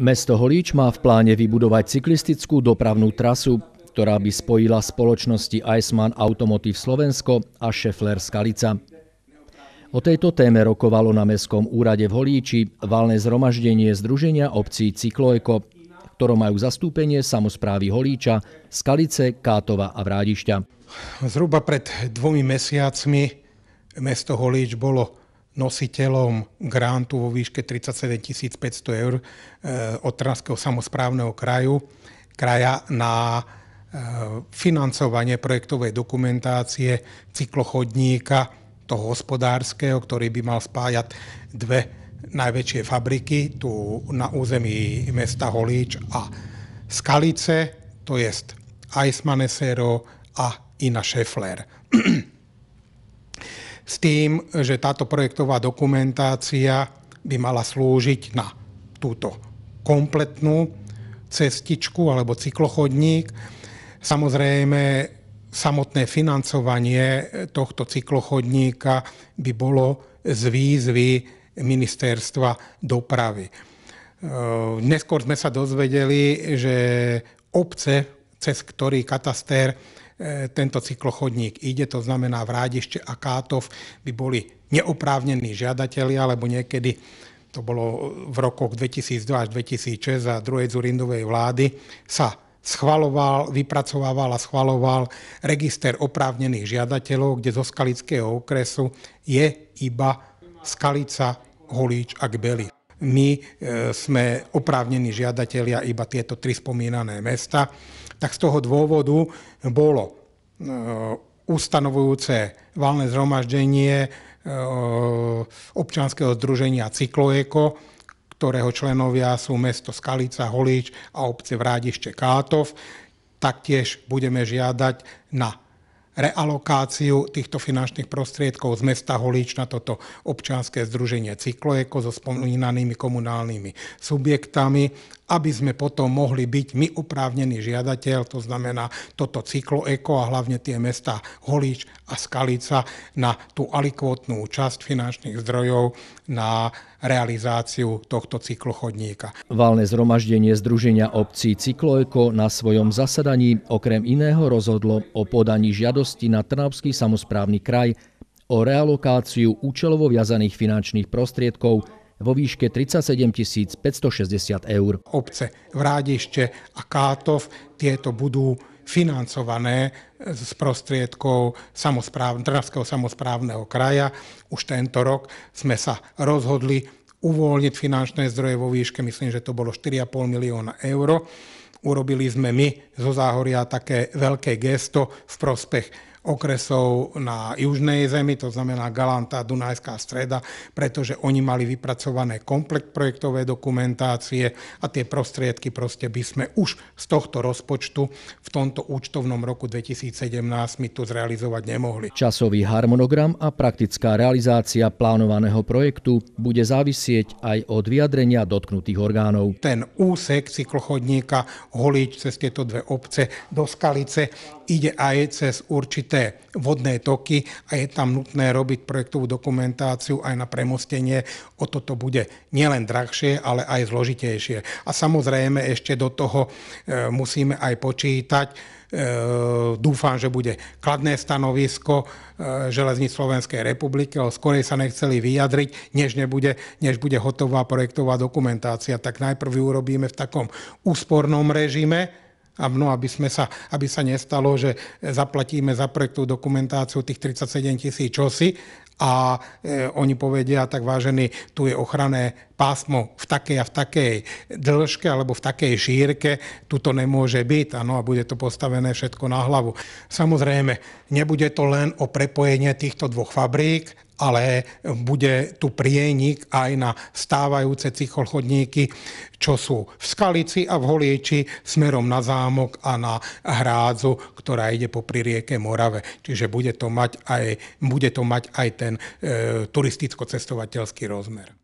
Mesto Holíč má v pláne vybudovať cyklistickú dopravnú trasu, ktorá by spojila spoločnosti Iceman Automotive Slovensko a Šefler Skalica. O tejto téme rokovalo na Mestskom úrade v Holíči valné zhromaždenie Združenia obcí Cykloeko, ktorom majú zastúpenie samozprávy Holíča, Skalice, Kátova a Vrádišťa. Zhruba pred dvomi mesiacmi mesto Holíč bolo nositeľom grantu vo výške 37 500 eur eh, od Trnavského samozprávneho kraju, kraja na eh, financovanie projektovej dokumentácie cyklochodníka, toho hospodárskeho, ktorý by mal spájať dve najväčšie fabriky tu na území mesta Holíč a Skalice, to je Eismanesero a Ina Šefler tým, že táto projektová dokumentácia by mala slúžiť na túto kompletnú cestičku alebo cyklochodník. Samozrejme, samotné financovanie tohto cyklochodníka by bolo z výzvy ministerstva dopravy. Ehm, neskôr sme sa dozvedeli, že obce, cez ktorý katastér E, tento cyklochodník ide, to znamená Vrádište a Kátov by boli neoprávnení žiadatelia, alebo niekedy to bolo v rokoch 2002 až 2006 za druhej Zurindovej vlády, sa schvaloval, vypracovával a schvaloval register oprávnených žiadateľov, kde zo Skalického okresu je iba Skalica, Holíč a Gbeli my e, sme oprávnení žiadatelia iba tieto tri spomínané mesta, tak z toho dôvodu bolo e, ustanovujúce valné zhromaždenie e, občanského združenia Cykloeko, ktorého členovia sú mesto Skalica, Holíč a obce Vrádište Kátov. Taktiež budeme žiadať na realokáciu týchto finančných prostriedkov z mesta Holíč na toto občianské združenie Cykloeko so spomínanými komunálnymi subjektami aby sme potom mohli byť my oprávnený žiadateľ, to znamená toto eko a hlavne tie mesta Holíč a Skalica na tú alikvotnú časť finančných zdrojov na realizáciu tohto cyklochodníka. Válne zhromaždenie Združenia obcí Cykloeko na svojom zasadaní okrem iného rozhodlo o podaní žiadosti na Trnavský samozprávny kraj o realokáciu účelovo viazaných finančných prostriedkov vo výške 37 560 eur. Obce Vrádište a Kátov tieto budú financované z prostriedkov samozpráv, Dravského samozprávneho kraja. Už tento rok sme sa rozhodli uvoľniť finančné zdroje vo výške, myslím, že to bolo 4,5 milióna eur. Urobili sme my zo Záhoria také veľké gesto v prospech okresov na južnej zemi, to znamená Galanta, Dunajská streda, pretože oni mali vypracované komplet projektové dokumentácie a tie prostriedky proste by sme už z tohto rozpočtu v tomto účtovnom roku 2017 my tu zrealizovať nemohli. Časový harmonogram a praktická realizácia plánovaného projektu bude závisieť aj od vyjadrenia dotknutých orgánov. Ten úsek cyklochodníka holiť cez tieto dve obce do Skalice ide aj cez určitý určité vodné toky a je tam nutné robiť projektovú dokumentáciu aj na premostenie. O toto bude nielen drahšie, ale aj zložitejšie. A samozrejme ešte do toho e, musíme aj počítať, e, dúfam, že bude kladné stanovisko e, železní Slovenskej republiky, ale skorej sa nechceli vyjadriť, než, nebude, než bude hotová projektová dokumentácia. Tak najprv ju urobíme v takom úspornom režime, mno, aby, sme sa, aby sa nestalo, že zaplatíme za projektovú dokumentáciu tých 37 tisíc čosi a e, oni povedia, tak vážený, tu je ochranné pásmo v takej a v takej dĺžke alebo v takej šírke, tu to nemôže byť ano, a bude to postavené všetko na hlavu. Samozrejme, nebude to len o prepojenie týchto dvoch fabrík, ale bude tu prienik aj na stávajúce cycholchodníky, čo sú v Skalici a v Holieči smerom na zámok a na hrádzu, ktorá ide po rieke Morave. Čiže bude to mať aj, bude to mať aj ten e, turisticko-cestovateľský rozmer.